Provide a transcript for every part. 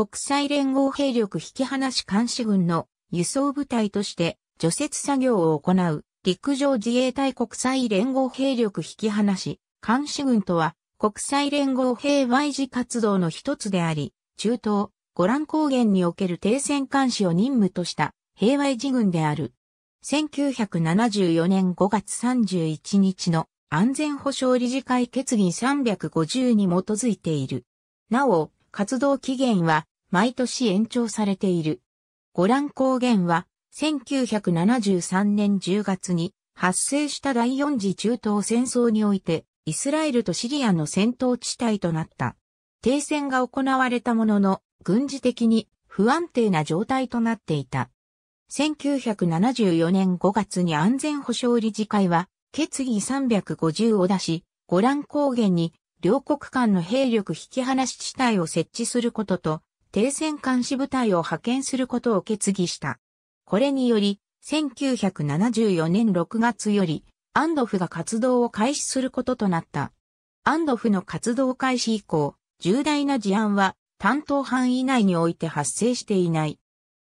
国際連合兵力引き離し監視軍の輸送部隊として除雪作業を行う陸上自衛隊国際連合兵力引き離し監視軍とは国際連合平和維持活動の一つであり、中東、ゴラン高原における停戦監視を任務とした平和維持軍である。1974年5月31日の安全保障理事会決議350に基づいている。なお、活動期限は毎年延長されている。ゴラン高原は、1973年10月に発生した第四次中東戦争において、イスラエルとシリアの戦闘地帯となった。停戦が行われたものの、軍事的に不安定な状態となっていた。1974年5月に安全保障理事会は、決議350を出し、ゴラン高原に両国間の兵力引き離し地帯を設置することと、停戦監視部隊を派遣することを決議した。これにより、1974年6月より、アンドフが活動を開始することとなった。アンドフの活動開始以降、重大な事案は担当範囲内において発生していない。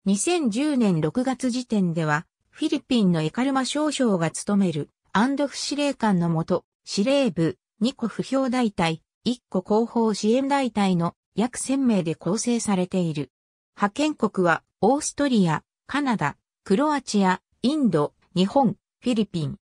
2010年6月時点では、フィリピンのエカルマ少将が務めるアンドフ司令官のもと、司令部、2個不評大隊、1個後方支援大隊の約1000名で構成されている。派遣国はオーストリア、カナダ、クロアチア、インド、日本、フィリピン。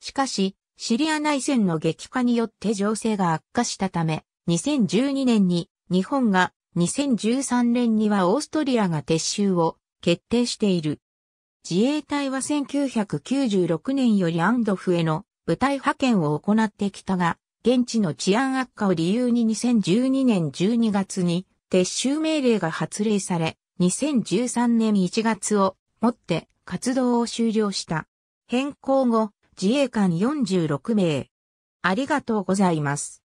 しかし、シリア内戦の激化によって情勢が悪化したため、2012年に日本が2013年にはオーストリアが撤収を決定している。自衛隊は1996年よりアンドフへの部隊派遣を行ってきたが、現地の治安悪化を理由に2012年12月に撤収命令が発令され、2013年1月をもって活動を終了した。変更後、自衛官46名。ありがとうございます。